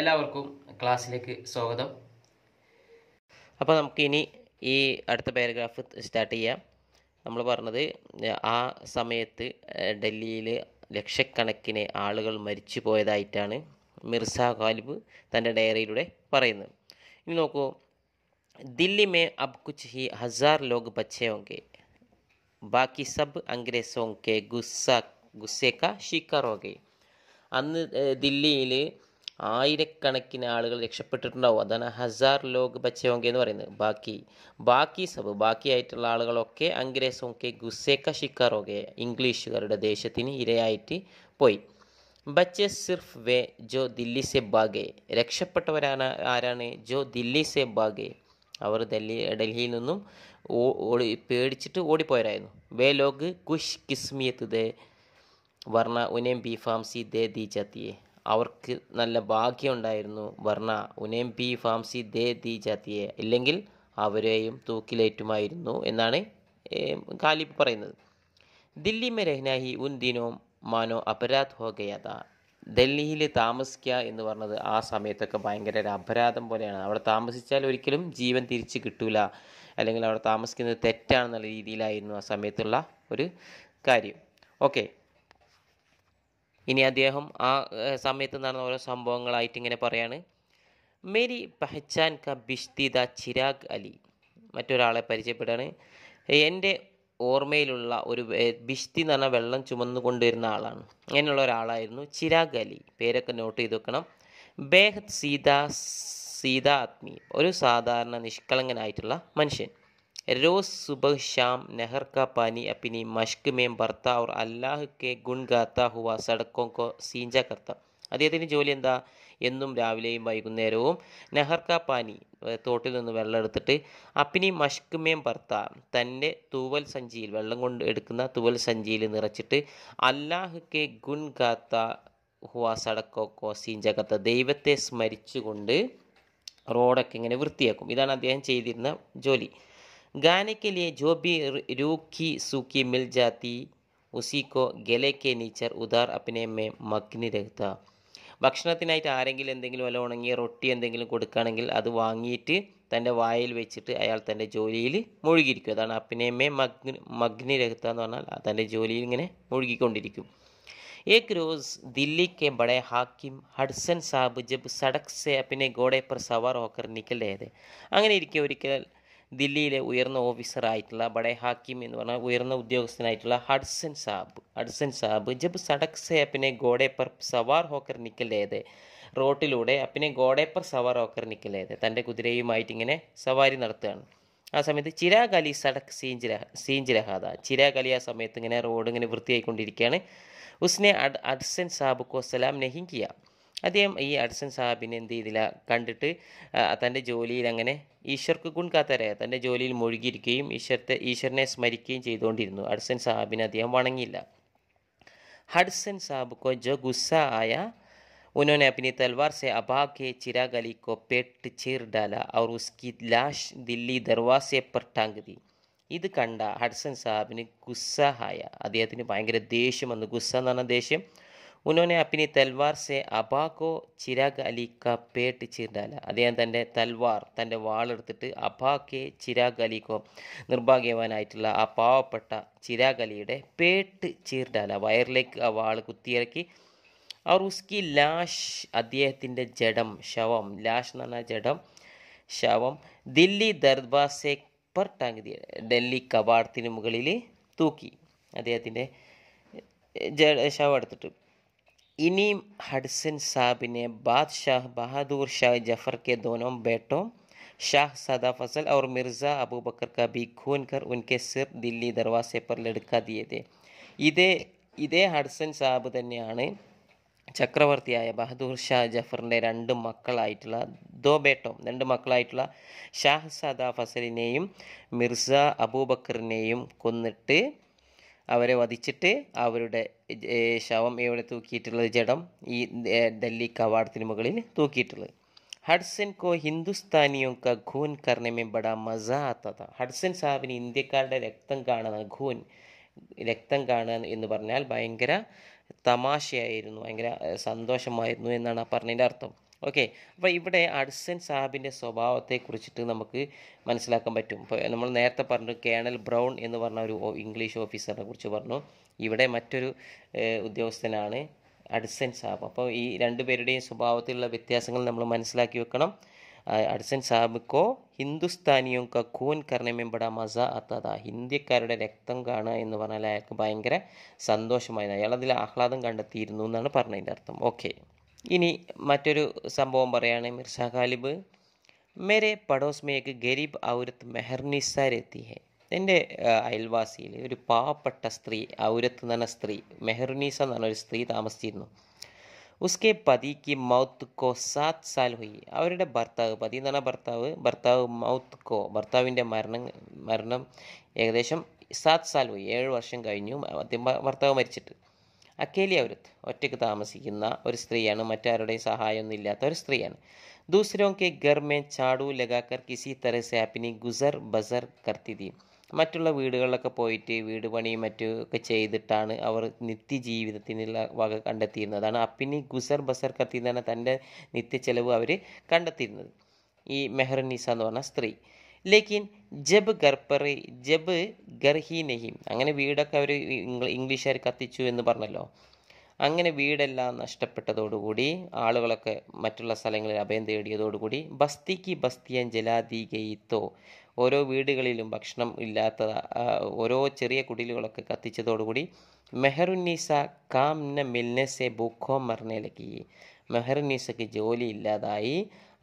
എല്ലാവർക്കും ക്ലാസ്സിലേക്ക് സ്വാഗതം അപ്പോൾ നമുക്കിനി ഈ അടുത്ത പാരഗ്രാഫ് സ്റ്റാർട്ട് ചെയ്യാം നമ്മൾ പറഞ്ഞത് ആ സമയത്ത് ഡൽഹിയിൽ ലക്ഷക്കണക്കിന് ആളുകൾ മരിച്ചു പോയതായിട്ടാണ് മിർസ ഖാലിബ് തൻ്റെ ഡയറിയിലൂടെ പറയുന്നത് ഇനി നോക്കൂ ദില്ലി മേ അബ് കുച്ച് ഹി ഹസാർ ലോക് ബച്ചേ ബാക്കി സബ് അംഗ്രേസോങ്കെ ഗുസ്സ ഗുസ്സേക്ക ഷിക്കറോകെ അന്ന് ദില്ലിയിൽ ആയിരക്കണക്കിന് ആളുകൾ രക്ഷപ്പെട്ടിട്ടുണ്ടാവും അതാണ് ഹസാർ ലോക് ബച്ചോങ്കെ എന്ന് പറയുന്നത് ബാക്കി ബാക്കി സബ് ബാക്കിയായിട്ടുള്ള ആളുകളൊക്കെ അംഗ്രേസൊക്കെ ഗുസേക്ക ശിക്കാറൊക്കെ ഇംഗ്ലീഷുകാരുടെ ദേശത്തിന് ഇരയായിട്ട് പോയി ബച്ചെ സിർഫ് വേ ജോ ദില്ലി സെ ബാഗെ രക്ഷപ്പെട്ടവരാണ് ആരാണ് ജോ ദില്ലി സെ ബാഗെ അവർ ഡൽഹി ഡൽഹിയിൽ നിന്നും ഓടി പേടിച്ചിട്ട് ഓടിപ്പോയരായിരുന്നു വേ ലോഗ് കുഷ് കിസ്മിയത്ത് ദേ വർണ്ണ ഉനേം ബി ഫാംസി ദേ ദി ജാത്തിയെ അവർക്ക് നല്ല ഭാഗ്യമുണ്ടായിരുന്നു വർണ്ണ ഉനേം പി ഫാംസി ദേ ദി ജാതിയെ ഇല്ലെങ്കിൽ അവരെയും തൂക്കിലേറ്റുമായിരുന്നു എന്നാണ് ഖാലിബ് പറയുന്നത് ദില്ലി മെ രഹ്നാഹി ഉൻ ദിനോ മാനോ അപരാധ് ഹോ ഗയാത ഡൽഹിയിൽ താമസിക്കുക എന്ന് പറഞ്ഞത് ആ സമയത്തൊക്കെ ഭയങ്കര ഒരു അപരാധം പോലെയാണ് അവിടെ താമസിച്ചാൽ ഒരിക്കലും ജീവൻ തിരിച്ച് കിട്ടൂല അല്ലെങ്കിൽ അവിടെ താമസിക്കുന്നത് തെറ്റാണെന്നുള്ള രീതിയിലായിരുന്നു ആ സമയത്തുള്ള ഒരു കാര്യം ഓക്കെ ഇനി അദ്ദേഹം ആ സമയത്ത് നടന്ന ഓരോ സംഭവങ്ങളായിട്ട് ഇങ്ങനെ പറയാണ് മേരി പഹച്ചാൻ ക ദ ചിരാഗ് അലി മറ്റൊരാളെ പരിചയപ്പെടുകയാണ് എൻ്റെ ഓർമ്മയിലുള്ള ഒരു ബിഷ്തി എന്ന് പറഞ്ഞാൽ വെള്ളം ചുമന്നു കൊണ്ടുവരുന്ന ആളാണ് അങ്ങനെയുള്ള ഒരാളായിരുന്നു ചിരാഗ് അലി പേരൊക്കെ നോട്ട് ചെയ്ത് വെക്കണം ബേഹത് സീത സീത ആത്മി ഒരു സാധാരണ നിഷ്കളങ്കനായിട്ടുള്ള മനുഷ്യൻ രോസ് सुबह ശാം नहर കാ പാനി अपनी മഷ്ക് മേം बरता और अल्लाह के ഗുൺ ഗാത്ത ഹുവ കോ സീഞ്ച കർത്ത അദ്ദേഹത്തിൻ്റെ ജോലി എന്താ എന്നും രാവിലെയും വൈകുന്നേരവും കാ പാനി തോട്ടിൽ നിന്ന് വെള്ളം എടുത്തിട്ട് അപ്പിനി മേം ഭർത്ത തൻ്റെ തൂവൽ സഞ്ചിയിൽ വെള്ളം കൊണ്ട് എടുക്കുന്ന തൂവൽ സഞ്ചിയിൽ നിറച്ചിട്ട് അല്ലാഹ് കെ ഗുൺ ഗാത്ത ഹുവ സടക്കോക്കോ സീഞ്ചകത്ത ദൈവത്തെ സ്മരിച്ചുകൊണ്ട് റോഡൊക്കെ ഇങ്ങനെ വൃത്തിയാക്കും ഇതാണ് അദ്ദേഹം ചെയ്തിരുന്ന ജോലി गाने के लिए जो भी रूखी सूखी मिल जाती उसी को गले के നീച്ചർ ഉദാർ अपने में മഗ്നി രക്ത ഭക്ഷണത്തിനായിട്ട് ആരെങ്കിലും എന്തെങ്കിലും വല്ല ഉണങ്ങിയ റൊട്ടി എന്തെങ്കിലും കൊടുക്കുകയാണെങ്കിൽ അത് വാങ്ങിയിട്ട് തൻ്റെ വായിൽ വെച്ചിട്ട് അയാൾ തൻ്റെ ജോലിയിൽ മുഴുകിയിരിക്കും അതാണ് അപ്പിനേമേ മഗ്ന മഗ്നി രഹത്ത എന്ന് പറഞ്ഞാൽ തൻ്റെ ജോലിയിൽ ഇങ്ങനെ മുഴുകിക്കൊണ്ടിരിക്കും एक रोज़ दिल्ली के बड़े हाकिम ഹഡ്സൻ സാബ് ജബ് സടക് അപ്പിനെ ഗോഡെ പർ സവാർ ഹോക്കർ നിക്കൽ അങ്ങനെ ഇരിക്കെ ഒരിക്കൽ ദില്ലിയിലെ ഉയർന്ന ഓഫീസറായിട്ടുള്ള ബഡെ ഹാക്കിം എന്ന് പറഞ്ഞാൽ ഉയർന്ന ഉദ്യോഗസ്ഥനായിട്ടുള്ള ഹഡ്സൻ സാബ് ഹഡ്സൻ സാബ് ജബ് സടക് സെ അപ്പിനെ ഗോഡെ പർ സവാർ ഹോക്കർ നിക്കലേത് റോട്ടിലൂടെ അപ്പിനെ ഗോഡെ പർ സവാർ ഹോക്കർ നിക്കലേത് തൻ്റെ കുതിരയുമായിട്ട് ഇങ്ങനെ സവാരി നടത്തുകയാണ് ആ സമയത്ത് ചിരാഗ് അലി സടക് സീഞ്ച് രഹ സീഞ്ച് രഹാദ ചിരാഗ് അലി ആ സമയത്ത് ഇങ്ങനെ റോഡ് ഇങ്ങനെ വൃത്തിയായിക്കൊണ്ടിരിക്കുകയാണ് ഉസ്നെ അഡ് അഡ്സൻ സാബ് കോസലാം നെഹിങ്കിയ അദ്ദേഹം ഈ അഡ്സൻ സാഹിബിനെ എന്ത് ചെയ്തില്ല കണ്ടിട്ട് തൻ്റെ ജോലിയിൽ അങ്ങനെ ഈശ്വർക്ക് ഗുൺ കാത്തരായ തൻ്റെ ജോലിയിൽ മുഴുകിയിരിക്കുകയും ഈശ്വരത്തെ ഈശ്വരനെ സ്മരിക്കുകയും ചെയ്തുകൊണ്ടിരുന്നു അഡ്സൻ സാഹിബിനെ അദ്ദേഹം വണങ്ങിയില്ല ഹഡ്സൻ സാബ് കോ ജോ ഗുസ്സ ആയ उन्होंने അപ്പിനി തൽവാർ से अबा के चिराग अली को पेट चीर डाला और उसकी लाश दिल्ली दरवाजे पर टांग दी ഇത് കണ്ട സാബിന് ഗുസ്സ ആയ അദ്ദേഹത്തിന് ഭയങ്കര ദേഷ്യം വന്നു ഗുസ്സ എന്ന് പറഞ്ഞ ദേഷ്യം ഉന്നോനെ അപ്പിനി തൽവാർ സെ അബാക്കോ ചിരാഗ് അലി ക പേട്ട് ചീർഡാല അദ്ദേഹം തൻ്റെ തൽവാർ തൻ്റെ വാളെടുത്തിട്ട് അബാക്കെ ചിരാഗ് അലിക്കോ നിർഭാഗ്യവാനായിട്ടുള്ള ആ പാവപ്പെട്ട ചിരാഗ് അലിയുടെ പേട്ട് ചീർഡാല വയറിലേക്ക് ആ വാൾ കുത്തിയിറക്കി അവർ ഉസ്കി ലാഷ് അദ്ദേഹത്തിൻ്റെ ജഡം ശവം ലാഷ് എന്ന് പറഞ്ഞാൽ ജഡം ശവം ദില്ലി ദർബാസെ പർ ടാങ്ക് ഡൽഹി കവാടത്തിന് മുകളിൽ തൂക്കി അദ്ദേഹത്തിൻ്റെ ജഡ ശവം എടുത്തിട്ട് ഇനിയും ഹഡ്സൻ സാബിനെ ബാദ്ഷാഹ് ബഹാദൂർ ഷാ ജഫർ കെ ദോനോ ബേട്ടോ ഷാ सदा फजल और मिर्ज़ा अबू बकर का ഉൻകെ खून ദില്ലി ദർവാസെ पर लड़का दिए थे ഇതേ ഇതേ ഹഡ്സൻ സാബ് തന്നെയാണ് ചക്രവർത്തിയായ ബഹദൂർ ഷാ ജഫറിൻ്റെ രണ്ട് മക്കളായിട്ടുള്ള ദോബേട്ടോ രണ്ട് മക്കളായിട്ടുള്ള ഷാഹ് സദാ ഫസലിനെയും മിർസ അബൂബക്കറിനെയും കൊന്നിട്ട് അവരെ വധിച്ചിട്ട് അവരുടെ ശവം ഇവിടെ തൂക്കിയിട്ടുള്ളത് ജഡം ഈ ഡൽഹി കവാടത്തിന് മുകളിൽ തൂക്കിയിട്ടുള്ളത് ഹഡ്സൻ കോ ഹിന്ദുസ്ഥാനിയോ ക ഖൂൻ കർണമേ ബഡ മസ ഹഡ്സൻ സാബിന് ഇന്ത്യക്കാരുടെ രക്തം കാണുന്ന ഖൂൻ രക്തം കാണുക എന്ന് പറഞ്ഞാൽ ഭയങ്കര തമാശയായിരുന്നു ഭയങ്കര സന്തോഷമായിരുന്നു എന്നാണ് ആ പറഞ്ഞതിൻ്റെ അർത്ഥം ഓക്കെ അപ്പോൾ ഇവിടെ അഡ്സൻ സാബിൻ്റെ സ്വഭാവത്തെക്കുറിച്ചിട്ട് നമുക്ക് മനസ്സിലാക്കാൻ പറ്റും ഇപ്പോൾ നമ്മൾ നേരത്തെ പറഞ്ഞു കേണൽ ബ്രൗൺ എന്ന് പറഞ്ഞ ഒരു ഇംഗ്ലീഷ് ഓഫീസറിനെ കുറിച്ച് പറഞ്ഞു ഇവിടെ മറ്റൊരു ഉദ്യോഗസ്ഥനാണ് അഡ്സൻ സാബ് അപ്പോൾ ഈ രണ്ട് പേരുടെയും സ്വഭാവത്തിലുള്ള വ്യത്യാസങ്ങൾ നമ്മൾ മനസ്സിലാക്കി വെക്കണം അഡ്സൻ സാബിക്കോ ഹിന്ദുസ്ഥാനിയും കൂൻ കർണമെമ്പട മസ അത്തത ഹിന്ദിക്കാരുടെ രക്തം കാണുക എന്ന് പറഞ്ഞാൽ അയാൾക്ക് ഭയങ്കര സന്തോഷമായിരുന്നു അയാൾ അതിൽ ആഹ്ലാദം കണ്ടെത്തിയിരുന്നു എന്നാണ് പറഞ്ഞതിൻ്റെ അർത്ഥം ഓക്കെ ഇനി മറ്റൊരു സംഭവം പറയുകയാണ് മിർസ ഖാലിബ് മേരെ പടോസ് മേക്ക് ഗരീബ് ഔരത്ത് മെഹർനിസാരെത്തി എൻ്റെ അയൽവാസിയിൽ ഒരു പാവപ്പെട്ട സ്ത്രീ ഔരത്ത് എന്ന സ്ത്രീ മെഹർനീസ എന്ന് ഒരു സ്ത്രീ താമസിച്ചിരുന്നു ഉസ്കെ പതിക്ക് മൗത്ത് കോ സാത് സാൽ ഹുയി അവരുടെ ഭർത്താവ് പതി എന്ന് പറഞ്ഞ ഭർത്താവ് ഭർത്താവ് മൗത്ത് കോ ഭർത്താവിൻ്റെ മരണം മരണം ഏകദേശം സാത് സാൽ ഹുയി ഏഴ് വർഷം കഴിഞ്ഞു ഭർത്താവ് മരിച്ചിട്ട് അക്കേലി ഔരത്ത് ഒറ്റയ്ക്ക് താമസിക്കുന്ന ഒരു സ്ത്രീയാണ് മറ്റാരുടെയും സഹായമൊന്നും ഇല്ലാത്ത ഒരു സ്ത്രീയാണ് ദൂസരോ കെ ഘർ ചാടു ലഗാക്കർ കിസി തറ സാപ്പിനി ഗുസർ ബസർ കർത്തിതി മറ്റുള്ള വീടുകളിലൊക്കെ പോയിട്ട് വീട് പണിയും മറ്റൊക്കെ ചെയ്തിട്ടാണ് അവർ നിത്യജീവിതത്തിനുള്ള വക അതാണ് അപ്പിനി ഗുസർ ബസർ കർത്തി തൻ്റെ നിത്യ ചെലവ് അവർ കണ്ടെത്തിയിരുന്നത് ഈ മെഹർ എന്ന് പറഞ്ഞ സ്ത്രീ ലേക്കിൻ ജബ് ഗർപ്പറി ജബ് ഗർഹി നഹിം അങ്ങനെ വീടൊക്കെ അവർ ഇംഗ്ലീഷുകാർ കത്തിച്ചു എന്ന് പറഞ്ഞല്ലോ അങ്ങനെ വീടെല്ലാം നഷ്ടപ്പെട്ടതോടുകൂടി ആളുകളൊക്കെ മറ്റുള്ള സ്ഥലങ്ങളിൽ അഭയം തേടിയതോടുകൂടി ബസ്തിക്ക് ബസ്തിയൻ ജലാതീകയിത്തോ ഓരോ വീടുകളിലും ഭക്ഷണം ഇല്ലാത്ത ഓരോ ചെറിയ കുടിലുകളൊക്കെ കത്തിച്ചതോടുകൂടി മെഹറുന്നീസ കാം ന മിൽനെസെ ബുഖോ മറിനേലക്കി മെഹറുന്നീസയ്ക്ക് ജോലി ഇല്ലാതായി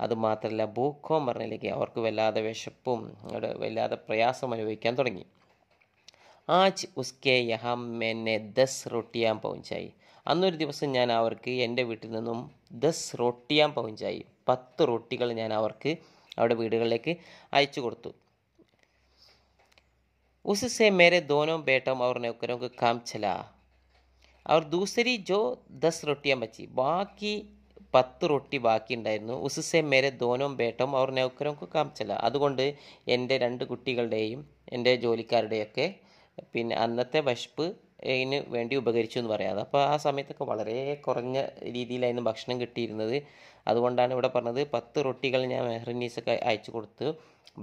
അതുമാത്രമല്ല ഭൂഖോമറിനിലേക്ക് അവർക്ക് വല്ലാതെ വിശപ്പും വല്ലാതെ പ്രയാസം അനുഭവിക്കാൻ തുടങ്ങി ആജ് ഉസ്കെ യഹാം മെന്നെ ദസ് റൊട്ടിയാൻ പൗഞ്ചായി അന്നൊരു ദിവസം ഞാൻ അവർക്ക് എൻ്റെ വീട്ടിൽ നിന്നും ദസ് റൊട്ടിയാൻ പൗഞ്ചായി പത്ത് റൊട്ടികൾ ഞാൻ അവർക്ക് അവരുടെ വീടുകളിലേക്ക് അയച്ചു കൊടുത്തു ഉസ്സെ മേരെ ദോനോ ബേട്ടം അവർ നൗക്കരോ കാം ചല और दूसरी ജോ दस रोटियां बची ബാക്കി പത്ത് റൊട്ടി ബാക്കിയുണ്ടായിരുന്നു ഉസുസെ മേരെ ദോനോം ബേട്ടം അവർ നൗക്കരോക്ക് കാമിച്ചല്ല അതുകൊണ്ട് എൻ്റെ രണ്ട് കുട്ടികളുടെയും എൻ്റെ ജോലിക്കാരുടെയൊക്കെ പിന്നെ അന്നത്തെ വശപ്പ് ഇതിന് വേണ്ടി ഉപകരിച്ചു എന്ന് പറയാം അപ്പോൾ ആ സമയത്തൊക്കെ വളരെ കുറഞ്ഞ രീതിയിലായിരുന്നു ഭക്ഷണം കിട്ടിയിരുന്നത് അതുകൊണ്ടാണ് ഇവിടെ പറഞ്ഞത് പത്ത് റൊട്ടികൾ ഞാൻ മെഹറിനീസൊക്കെ അയച്ചു കൊടുത്തു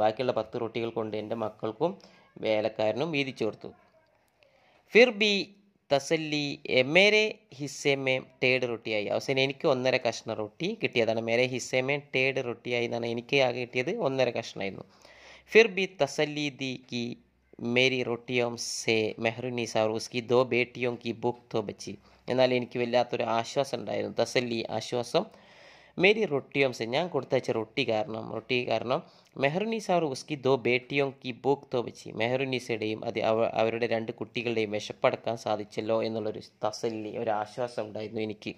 ബാക്കിയുള്ള പത്ത് റൊട്ടികൾ കൊണ്ട് എൻ്റെ മക്കൾക്കും വേലക്കാരനും വീതിച്ചു കൊടുത്തു ഫിർ ബി തസല്ലി മേരെ ഹിസ്സേമേം ടേഡ് റൊട്ടിയായി അവസാനം എനിക്ക് ഒന്നര കഷ്ണ റൊട്ടി കിട്ടിയതാണ് മേരെ ഹിസ്സേമേം ടേഡ് റൊട്ടിയായി എന്നാണ് എനിക്ക് ആകെ കിട്ടിയത് ഒന്നര കഷ്ണമായിരുന്നു ഫിർ ബി തസല്ലി ദി കി മേരി റൊട്ടിയോം സേ മെഹ്റുനി സാർ ഉസ്കി ദോ ബേട്ടിയോം കി ബുക്ക് തോ ബച്ചി എന്നാൽ എനിക്ക് വല്ലാത്തൊരു ആശ്വാസം ഉണ്ടായിരുന്നു തസല്ലി ആശ്വാസം മേരി रोटियों से ഞാൻ കൊടുത്തയച്ച റൊട്ടി കാരണം റൊട്ടി കാരണം മെഹറുനീസാർ ഉസ്കി ദോ ബേട്ടിയോ കി ബുക്ക് തോപിച്ചി മെഹറുനീസയുടെയും അത് അവരുടെ രണ്ട് കുട്ടികളുടെയും വിശപ്പടക്കാൻ സാധിച്ചല്ലോ എന്നുള്ളൊരു തസല്ലി ഒരു ആശ്വാസം ഉണ്ടായിരുന്നു എനിക്ക്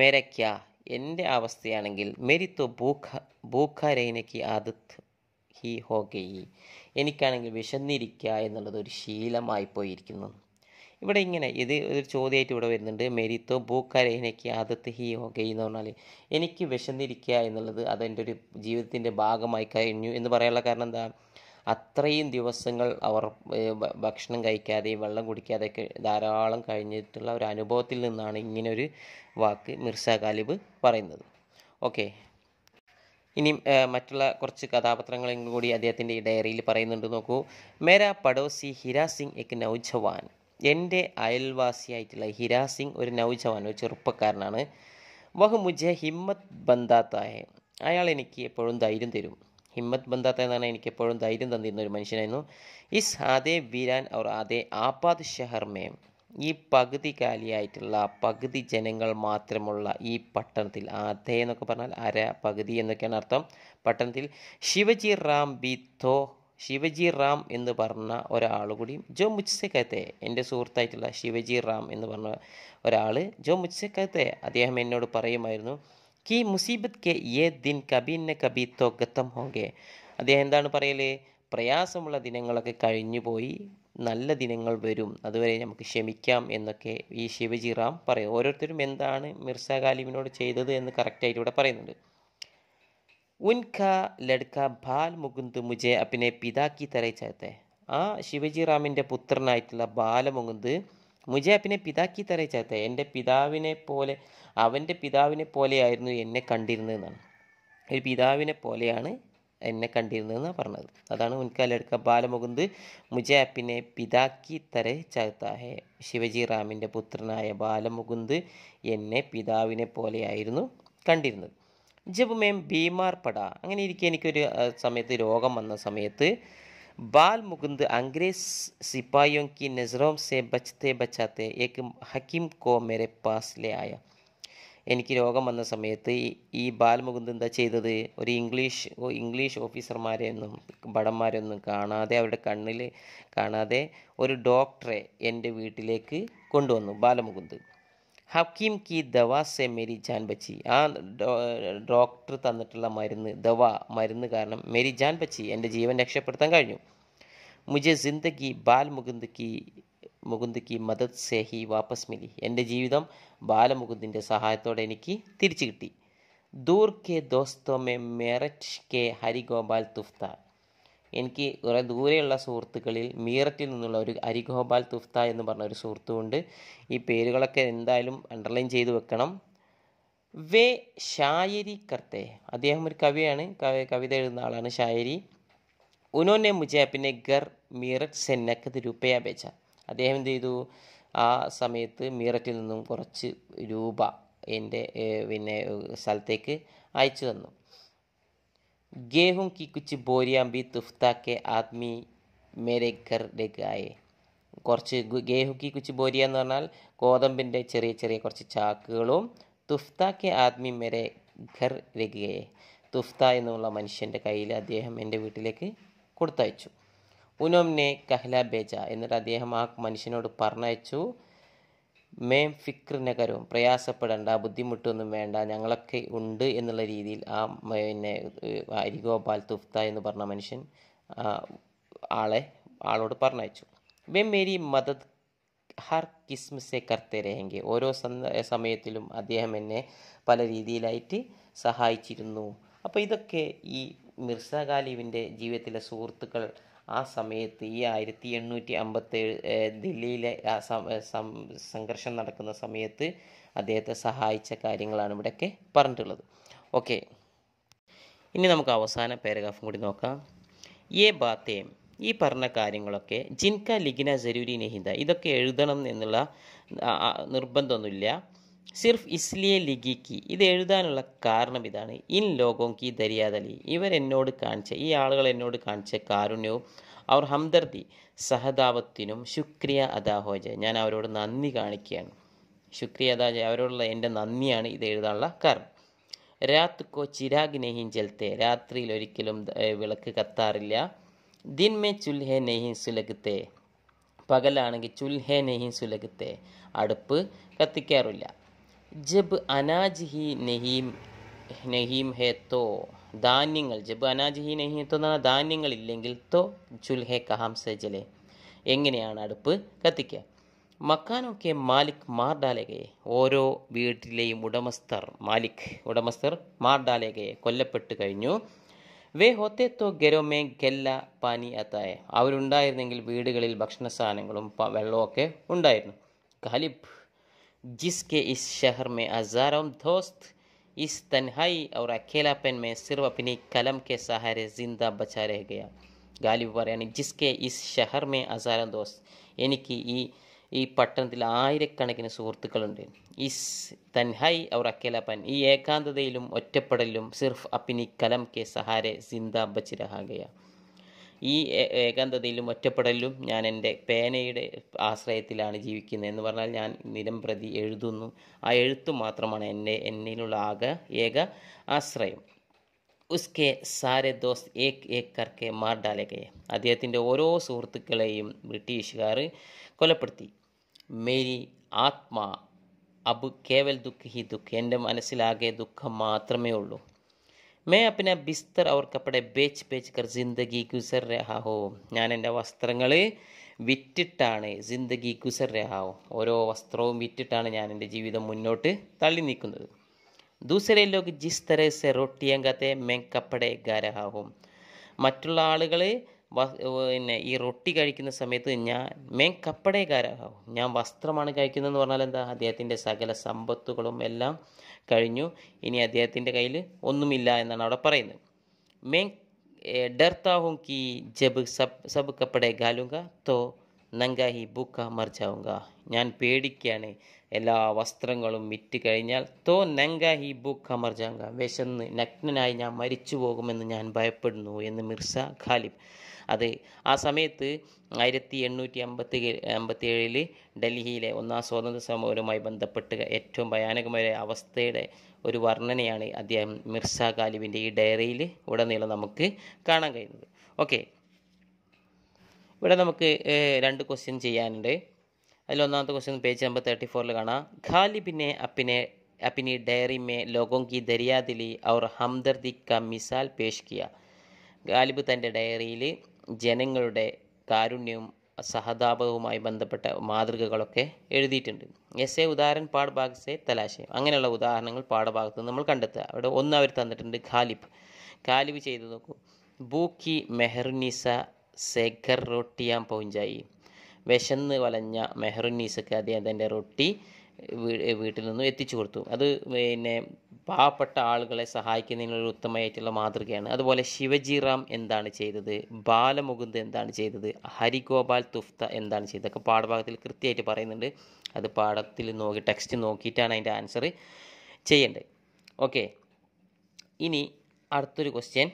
മേരക്യ എൻ്റെ അവസ്ഥയാണെങ്കിൽ മേരി തോ ഭൂഖ ഭൂഖ രൈനക്ക് ആദത്ത് ഹി ഹോഗയി എനിക്കാണെങ്കിൽ വിശന്നിരിക്കുക എന്നുള്ളത് ഒരു ശീലമായി പോയിരിക്കുന്നു ഇവിടെ ഇങ്ങനെ ഇത് ഒരു ചോദ്യമായിട്ട് ഇവിടെ വരുന്നുണ്ട് മെരിത്തോ ഭൂക്കരേനയ്ക്ക് ആദത്ത് ഹി ഓക്കെ എന്ന് പറഞ്ഞാൽ എനിക്ക് വിശന്നിരിക്കുക എന്നുള്ളത് അതെൻ്റെ ഒരു ജീവിതത്തിൻ്റെ ഭാഗമായി കഴിഞ്ഞു എന്ന് പറയാനുള്ള കാരണം എന്താ അത്രയും ദിവസങ്ങൾ അവർ ഭക്ഷണം കഴിക്കാതെ വെള്ളം കുടിക്കാതെയൊക്കെ ധാരാളം കഴിഞ്ഞിട്ടുള്ള ഒരു അനുഭവത്തിൽ നിന്നാണ് ഇങ്ങനൊരു വാക്ക് മിർസ ഗാലിബ് പറയുന്നത് ഓക്കെ ഇനി മറ്റുള്ള കുറച്ച് കഥാപാത്രങ്ങളും കൂടി അദ്ദേഹത്തിൻ്റെ ഈ ഡയറിയിൽ പറയുന്നുണ്ട് നോക്കൂ മേരാ പടോസി ഹിരാസിംഗ് സിംഗ് എക് നൗജവാൻ എൻ്റെ അയൽവാസിയായിട്ടുള്ള ഹിരാസിംഗ് സിംഗ് ഒരു നൗജവാൻ ഒരു ചെറുപ്പക്കാരനാണ് വഹ് മുജെ ഹിമ്മത്ത് ബന്ധാത്തായ അയാൾ എനിക്ക് എപ്പോഴും ധൈര്യം തരും ഹിമ്മത്ത് ബന്ധാത്ത എന്നാണ് എനിക്ക് എപ്പോഴും ധൈര്യം തന്നിരുന്ന ഒരു മനുഷ്യനായിരുന്നു ഇസ് ആദേ വിരാൻ അവർ ആദേ ആപാദ് ഷെഹർമേ ഈ പകുതി കാലിയായിട്ടുള്ള പകുതി ജനങ്ങൾ മാത്രമുള്ള ഈ പട്ടണത്തിൽ ആധേ എന്നൊക്കെ പറഞ്ഞാൽ അര പകുതി എന്നൊക്കെയാണ് അർത്ഥം പട്ടണത്തിൽ ശിവജി റാം ബി തോ ശിവജി റാം എന്ന് പറഞ്ഞ ഒരാൾ കൂടി ജോ മുജ്സെ കത്തെ എൻ്റെ സുഹൃത്തായിട്ടുള്ള ശിവജി റാം എന്ന് പറഞ്ഞ ഒരാൾ ജോ മുജ്സെ കത്തെ അദ്ദേഹം എന്നോട് പറയുമായിരുന്നു കി മുസീബത്ത് കെ ഏ ദിൻ കബീനെ കബി തോ ഗത്തം ഹോകെ അദ്ദേഹം എന്താണ് പറയൽ പ്രയാസമുള്ള ദിനങ്ങളൊക്കെ കഴിഞ്ഞു പോയി നല്ല ദിനങ്ങൾ വരും അതുവരെ നമുക്ക് ക്ഷമിക്കാം എന്നൊക്കെ ഈ ശിവജി റാം പറയും ഓരോരുത്തരും എന്താണ് മിർസ ഗാലിമിനോട് ചെയ്തത് എന്ന് കറക്റ്റായിട്ട് ഇവിടെ പറയുന്നുണ്ട് ഉൻകാ ലഡ്ക ബാൽ മുകുന്ദ് മുജെ അപ്പിനെ പിതാക്കി തരൈ ചേർത്തെ ആ ശിവജി റാമിൻ്റെ പുത്രനായിട്ടുള്ള ബാലമുകുന്ദ് മുജെ അപ്പിനെ പിതാക്കി തരൈ ചേർത്തെ എൻ്റെ പിതാവിനെ പോലെ അവൻ്റെ പിതാവിനെ പോലെയായിരുന്നു എന്നെ കണ്ടിരുന്നതെന്നാണ് ഒരു പിതാവിനെ പോലെയാണ് എന്നെ കണ്ടിരുന്നതെന്നാണ് പറഞ്ഞത് അതാണ് ഉൻകാ മുൻകാലെടുക്ക ബാലമുകുന്ദ് മുജെ അപ്പിനെ പിതാക്കി തരെ ചാത്താഹെ ശിവജി റാമിൻ്റെ പുത്രനായ ബാലമുകുന്ദ് എന്നെ പിതാവിനെ പോലെയായിരുന്നു കണ്ടിരുന്നത് ജപമേം ഭീമാർപ്പട അങ്ങനെ ഇരിക്കെ എനിക്കൊരു സമയത്ത് രോഗം വന്ന സമയത്ത് ബാൽ മുകുന്ദ് അംഗ്രേസ് സിപ്പായിയോം കി നസറോം സെ ബച്ച്തെ ബച്ചാത്തെ ഏക്ക് ഹക്കീം കോ മേരെ പാസ്ലെ ആയ എനിക്ക് രോഗം വന്ന സമയത്ത് ഈ ബാൽ മുകുന്ദ് എന്താ ചെയ്തത് ഒരു ഇംഗ്ലീഷ് ഇംഗ്ലീഷ് ഓഫീസർമാരെയൊന്നും ഭടന്മാരെയൊന്നും കാണാതെ അവരുടെ കണ്ണിൽ കാണാതെ ഒരു ഡോക്ടറെ എൻ്റെ വീട്ടിലേക്ക് കൊണ്ടുവന്നു ബാലമുകുന്ദ് ഹക്കീം കി ദവാ സെ മേരി ജാൻ ബച്ചി ആ ഡോക്ടർ തന്നിട്ടുള്ള മരുന്ന് ദവ മരുന്ന് കാരണം മേരി ജാൻ ബച്ചി എൻ്റെ ജീവൻ രക്ഷപ്പെടുത്താൻ കഴിഞ്ഞു മുജെ ജിന്ദഗി ബാൽ മുകുന്ദ് കി മുകുന്ദ് കി മദത് സേഹി വാപ്പസ് മിലി എൻ്റെ ജീവിതം ബാലമുകുന്ദിൻ്റെ സഹായത്തോടെ എനിക്ക് തിരിച്ചു കിട്ടി ദൂർ കെ ദോസ്തോ മെ മേററ്റ് കെ ഹരിഗോപാൽ തുഫ്ത എനിക്ക് കുറേ ദൂരെയുള്ള സുഹൃത്തുക്കളിൽ മീററ്റിൽ നിന്നുള്ള ഒരു അരിഗോപാൽ തുഫ്ത എന്ന് പറഞ്ഞ ഒരു സുഹൃത്തുമുണ്ട് ഈ പേരുകളൊക്കെ എന്തായാലും അണ്ടർലൈൻ ചെയ്ത് വെക്കണം വേ ഷായരി കർത്തെ അദ്ദേഹം ഒരു കവിയാണ് കവിത എഴുതുന്ന ആളാണ് ഷായരി ഉനോനെ മുജെ പിന്നെ ഗർ മീററ്റ് സെ നക്കത് രൂപയാ ബേച്ച അദ്ദേഹം എന്ത് ചെയ്തു ആ സമയത്ത് മീററ്റിൽ നിന്നും കുറച്ച് രൂപ എൻ്റെ പിന്നെ സ്ഥലത്തേക്ക് അയച്ചു തന്നു गेहूं की कुछ बोरियां भी तुफ्ता के आदमी മേരെ ഘർ ഡെഗായെ കുറച്ച് ഗേഹുക്കി കുച്ച് ബോരിയ എന്ന് പറഞ്ഞാൽ ഗോതമ്പിൻ്റെ ചെറിയ ചെറിയ കുറച്ച് ചാക്കുകളും തുഫ്ത കെ ആദ്മി മേരെ ഘർ രഗയെ തുഫ്ത എന്നുള്ള മനുഷ്യൻ്റെ കയ്യിൽ അദ്ദേഹം എൻ്റെ വീട്ടിലേക്ക് കൊടുത്തയച്ചു ഉനോമിനെ കഹ്ല ബേജ എന്നിട്ട് അദ്ദേഹം ആ മനുഷ്യനോട് പറഞ്ഞയച്ചു മേം ഫിക്ർ നഗരവും പ്രയാസപ്പെടേണ്ട ബുദ്ധിമുട്ടൊന്നും വേണ്ട ഞങ്ങളൊക്കെ ഉണ്ട് എന്നുള്ള രീതിയിൽ ആ പിന്നെ ഹരിഗോപാൽ തുഫ്ത എന്ന് പറഞ്ഞ മനുഷ്യൻ ആളെ ആളോട് പറഞ്ഞയച്ചു വേ മേരി മദത് ഹർ കിസ്മസെ കർത്തരേങ്കിൽ കർത്തേ രഹെങ്കെ ഓരോ സമയത്തിലും അദ്ദേഹം എന്നെ പല രീതിയിലായിട്ട് സഹായിച്ചിരുന്നു അപ്പോൾ ഇതൊക്കെ ഈ മിർസ ഗാലിബിൻ്റെ ജീവിതത്തിലെ സുഹൃത്തുക്കൾ ആ സമയത്ത് ഈ ആയിരത്തി എണ്ണൂറ്റി അമ്പത്തേഴ് ദില്ലിയിലെ ആ സംഘർഷം നടക്കുന്ന സമയത്ത് അദ്ദേഹത്തെ സഹായിച്ച കാര്യങ്ങളാണ് ഇവിടെയൊക്കെ പറഞ്ഞിട്ടുള്ളത് ഓക്കെ ഇനി നമുക്ക് അവസാന പാരഗ്രാഫും കൂടി നോക്കാം ഈ ബാത്തേം ഈ പറഞ്ഞ കാര്യങ്ങളൊക്കെ ജിൻക ലിഗിന ജരൂരി നെഹിന്ദ ഇതൊക്കെ എഴുതണം എന്നുള്ള നിർബന്ധമൊന്നുമില്ല സിർഫ് ഇസ്ലിയെ ലിഗിക്ക് ഇത് എഴുതാനുള്ള കാരണം ഇതാണ് ഇൻ ലോകോം കി ദരിയാദലി ഇവരെന്നോട് കാണിച്ച ഈ ആളുകൾ എന്നോട് കാണിച്ച കാരുണ്യവും അവർ ഹംദർദി സഹതാപത്തിനും ശുക്രിയ അദാഹോജ ഞാൻ അവരോട് നന്ദി കാണിക്കുകയാണ് ശുക്രിയ അദാജ അവരോടുള്ള എൻ്റെ നന്ദിയാണ് ഇത് എഴുതാനുള്ള കാരണം രാത് കോ ചിരാഗ് നെഹിൻ ജലത്തെ രാത്രിയിൽ ഒരിക്കലും വിളക്ക് കത്താറില്ല ദിൻമേ ചുൽഹെ നെഹിൻ സുലഗത്തെ പകലാണെങ്കിൽ ചുൽഹെ നെഹിൻ സുലഗത്തെ അടുപ്പ് കത്തിക്കാറില്ല ജബ് അനാജ് ഹി നഹീം നഹീം ഹേ തോ ധാന്യങ്ങൾ ജബ് അനാജ് ഹി നഹീം തോ എന്ന് ധാന്യങ്ങൾ ഇല്ലെങ്കിൽ തോ ജുൽഹെ കഹാം സജലെ എങ്ങനെയാണ് അടുപ്പ് കത്തിക്കുക മക്കാനൊക്കെ മാലിക് മാർഡാലകയെ ഓരോ വീട്ടിലെയും ഉടമസ്ഥർ മാലിക് ഉടമസ്ഥർ മാർഡാലകയെ കൊല്ലപ്പെട്ട് കഴിഞ്ഞു വേ ഹോത്തെ തോ ഗെരോമേ ഗെല്ല പാനി അത്തായ അവരുണ്ടായിരുന്നെങ്കിൽ വീടുകളിൽ ഭക്ഷണ സാധനങ്ങളും വെള്ളമൊക്കെ ഉണ്ടായിരുന്നു ഖാലിബ് जिसके इस शहर में हज़ारों दोस्त इस तन्हाई और अकेलापन में सिर्फ अपनी कलम के सहारे ज़िंदा बचा रह गया ഗാലിബ് പറയുകയാണെങ്കിൽ ജിസ്കെ ഈസ് ഷെഹർ മേ അസാരം ദോസ് എനിക്ക് ഈ ഈ പട്ടണത്തിൽ ആയിരക്കണക്കിന് സുഹൃത്തുക്കളുണ്ട് ഈസ് തൻഹൈ ഔർ അക്കേലപ്പൻ ഈ ഏകാന്തതയിലും ഒറ്റപ്പെടലിലും സിർഫ് അപ്പിനി കലം കെ സഹാരെ സിന്ദ ബച്ചിരഹാഗയ ഈ ഏകാന്തതയിലും ഒറ്റപ്പെടലിലും ഞാൻ എൻ്റെ പേനയുടെ ആശ്രയത്തിലാണ് ജീവിക്കുന്നത് എന്ന് പറഞ്ഞാൽ ഞാൻ നിരംപ്രതി എഴുതുന്നു ആ എഴുത്ത് മാത്രമാണ് എന്നെ എന്നിലുള്ള ആക ഏക ആശ്രയം ഉസ്കെ സാരെ ദോസ് ഏക് ഏക് കർക്കെ മാർ ഡാലകയെ അദ്ദേഹത്തിൻ്റെ ഓരോ സുഹൃത്തുക്കളെയും ബ്രിട്ടീഷുകാർ കൊലപ്പെടുത്തി മേരി ആത്മാ അബ് കേവൽ ദുഃഖ് ഹി ദുഃഖ് എൻ്റെ മനസ്സിലാകെ ദുഃഖം മാത്രമേ ഉള്ളൂ മേ അപ്പന ബിസ്തർ അവർ കപ്പടെ ബേച്ച് ബേച്ച് കർ ജിന്ദഗി गुजर രഹാഹോ ഞാൻ എൻ്റെ വസ്ത്രങ്ങൾ വിറ്റിട്ടാണ് ജിന്ദഗി ഗുസർ രഹാഹോ ഓരോ വസ്ത്രവും വിറ്റിട്ടാണ് ഞാൻ എൻ്റെ ജീവിതം മുന്നോട്ട് തള്ളി നീക്കുന്നത് ദൂസരെ ലോക ജിസ് തരേ സെ റൊട്ടിയങ്കത്തെ മെൻ കപ്പടെ ഗരഹാവും മറ്റുള്ള ആളുകൾ പിന്നെ ഈ റൊട്ടി കഴിക്കുന്ന സമയത്ത് ഞാൻ മെൻ കപ്പടെ ഗരഹാവും ഞാൻ വസ്ത്രമാണ് കഴിക്കുന്നതെന്ന് പറഞ്ഞാൽ എന്താ അദ്ദേഹത്തിൻ്റെ സകല സമ്പത്തുകളും എല്ലാം കഴിഞ്ഞു ഇനി അദ്ദേഹത്തിൻ്റെ കയ്യിൽ ഒന്നുമില്ല എന്നാണ് അവിടെ പറയുന്നത് മേ ഡർത്താ കി ജബ് സബ് സബ് കപ്പടെ ഗാലുങ്ക തോ നങ്ക ഹി ബുക്ക മർജാവുങ്ക ഞാൻ പേടിക്കുകയാണ് എല്ലാ വസ്ത്രങ്ങളും വിറ്റ് കഴിഞ്ഞാൽ തോ നങ്ക ഹി ബുക്ക മർജാങ്ക വിശന്ന് നഗ്നനായി ഞാൻ മരിച്ചു പോകുമെന്ന് ഞാൻ ഭയപ്പെടുന്നു എന്ന് മിർസ ഖാലിബ് അത് ആ സമയത്ത് ആയിരത്തി എണ്ണൂറ്റി അമ്പത്തി അമ്പത്തി ഏഴിൽ ഡൽഹിയിലെ ഒന്നാം സ്വാതന്ത്ര്യ സമരവുമായി ബന്ധപ്പെട്ട് ഏറ്റവും ഭയാനകമായ അവസ്ഥയുടെ ഒരു വർണ്ണനയാണ് അദ്ദേഹം മിർസ ഗാലിബിൻ്റെ ഈ ഡയറിയിൽ ഉടനീളം നമുക്ക് കാണാൻ കഴിയുന്നത് ഓക്കെ ഇവിടെ നമുക്ക് രണ്ട് ക്വസ്റ്റ്യൻ ചെയ്യാനുണ്ട് അതിൽ ഒന്നാമത്തെ ക്വസ്റ്റ്യൻ പേജ് നമ്പർ തേർട്ടി ഫോറിൽ കാണാം ഖാലിബിനെ അപ്പിനെ अपनी डायरी में लोगों की दरिया दिली और हमदर्दी का मिसाल पेश किया ഗാലിബ് തൻ്റെ ഡയറിയിൽ ജനങ്ങളുടെ കാരുണ്യവും സഹതാപവുമായി ബന്ധപ്പെട്ട മാതൃകകളൊക്കെ എഴുതിയിട്ടുണ്ട് എസ് എ ഉദാഹരൻ പാഠഭാഗ സെ തലാശയം അങ്ങനെയുള്ള ഉദാഹരണങ്ങൾ പാഠഭാഗത്ത് നമ്മൾ കണ്ടെത്തുക അവിടെ ഒന്ന് അവർ തന്നിട്ടുണ്ട് ഖാലിബ് ഖാലിബ് ചെയ്തു നോക്കൂ ബൂക്കി മെഹർനിസ സെഖർ റൊട്ടിയാൻ പോഞ്ചായി വിശന്ന് വലഞ്ഞ മെഹറുന്നീസക്ക് അദ്ദേഹം തൻ്റെ റൊട്ടി വീട്ടിൽ നിന്നും എത്തിച്ചു കൊടുത്തു അത് പിന്നെ പാവപ്പെട്ട ആളുകളെ സഹായിക്കുന്നതിനുള്ള ഉത്തമമായിട്ടുള്ള മാതൃകയാണ് അതുപോലെ ശിവജിറാം എന്താണ് ചെയ്തത് ബാലമുകുന്ദ് എന്താണ് ചെയ്തത് ഹരിഗോപാൽ തുഫ്ത എന്താണ് ചെയ്തത് ഒക്കെ പാഠഭാഗത്തിൽ കൃത്യമായിട്ട് പറയുന്നുണ്ട് അത് പാഠത്തിൽ നോക്കി ടെക്സ്റ്റ് നോക്കിയിട്ടാണ് അതിൻ്റെ ആൻസർ ചെയ്യേണ്ടത് ഓക്കെ ഇനി അടുത്തൊരു ക്വസ്റ്റ്യൻ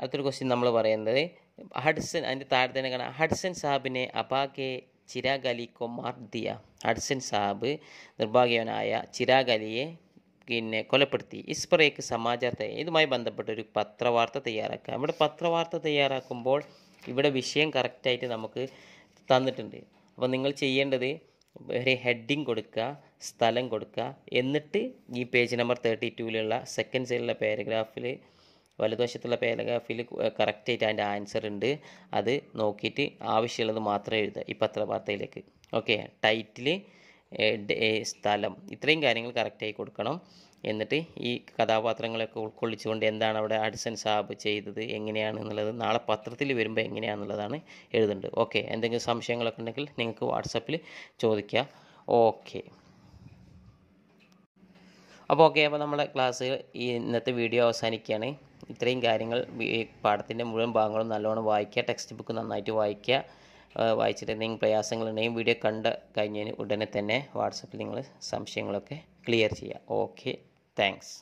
അടുത്തൊരു ക്വസ്റ്റ്യൻ നമ്മൾ പറയുന്നത് ഹഡ്സൺ അതിൻ്റെ താഴെ തന്നെ കാണാം ഹഡ്സൺ സാബിനെ അബാഗെ ചിരാഗ് അലി കൊമാർ ദിയ ഹഡ്സൺ സാബ് നിർഭാഗ്യവനായ ചിരാഗ് അലിയെ പിന്നെ കൊലപ്പെടുത്തി ഇസ്പ്രേക്ക് സമാചാരത്തെ ഇതുമായി ബന്ധപ്പെട്ട ഒരു പത്രവാർത്ത തയ്യാറാക്കുക നമ്മുടെ പത്രവാർത്ത തയ്യാറാക്കുമ്പോൾ ഇവിടെ വിഷയം കറക്റ്റായിട്ട് നമുക്ക് തന്നിട്ടുണ്ട് അപ്പോൾ നിങ്ങൾ ചെയ്യേണ്ടത് ഒരു ഹെഡിങ് കൊടുക്കുക സ്ഥലം കൊടുക്കുക എന്നിട്ട് ഈ പേജ് നമ്പർ തേർട്ടി ടുവിലുള്ള സെക്കൻഡ് സൈഡിലുള്ള പാരഗ്രാഫിൽ വലതുവശത്തുള്ള പാരഗ്രാഫിൽ കറക്റ്റായിട്ട് അതിൻ്റെ ആൻസർ ഉണ്ട് അത് നോക്കിയിട്ട് ആവശ്യമുള്ളത് മാത്രമേ എഴുതുക ഈ പത്രവാർത്തയിലേക്ക് ഓക്കെ ടൈറ്റിൽ സ്ഥലം ഇത്രയും കാര്യങ്ങൾ കറക്റ്റായി കൊടുക്കണം എന്നിട്ട് ഈ കഥാപാത്രങ്ങളൊക്കെ ഉൾക്കൊള്ളിച്ചുകൊണ്ട് എന്താണ് അവിടെ അഡ്സൻ സാബ് ചെയ്തത് എങ്ങനെയാണ് എന്നുള്ളത് നാളെ പത്രത്തിൽ വരുമ്പോൾ എങ്ങനെയാണെന്നുള്ളതാണ് എഴുതുന്നത് ഓക്കെ എന്തെങ്കിലും സംശയങ്ങളൊക്കെ ഉണ്ടെങ്കിൽ നിങ്ങൾക്ക് വാട്സപ്പിൽ ചോദിക്കുക ഓക്കെ അപ്പോൾ ഓക്കെ അപ്പോൾ നമ്മുടെ ക്ലാസ് ഇന്നത്തെ വീഡിയോ അവസാനിക്കുകയാണ് ഇത്രയും കാര്യങ്ങൾ ഈ പാഠത്തിൻ്റെ മുഴുവൻ ഭാഗങ്ങളും നല്ലോണം വായിക്കുക ടെക്സ്റ്റ് ബുക്ക് നന്നായിട്ട് വായിക്കുക വായിച്ചിട്ട് എന്തെങ്കിലും പ്രയാസങ്ങളുണ്ടെങ്കിൽ വീഡിയോ കണ്ട് കഴിഞ്ഞതിന് ഉടനെ തന്നെ വാട്സപ്പിൽ നിങ്ങൾ സംശയങ്ങളൊക്കെ ക്ലിയർ ചെയ്യുക ഓക്കെ താങ്ക്സ്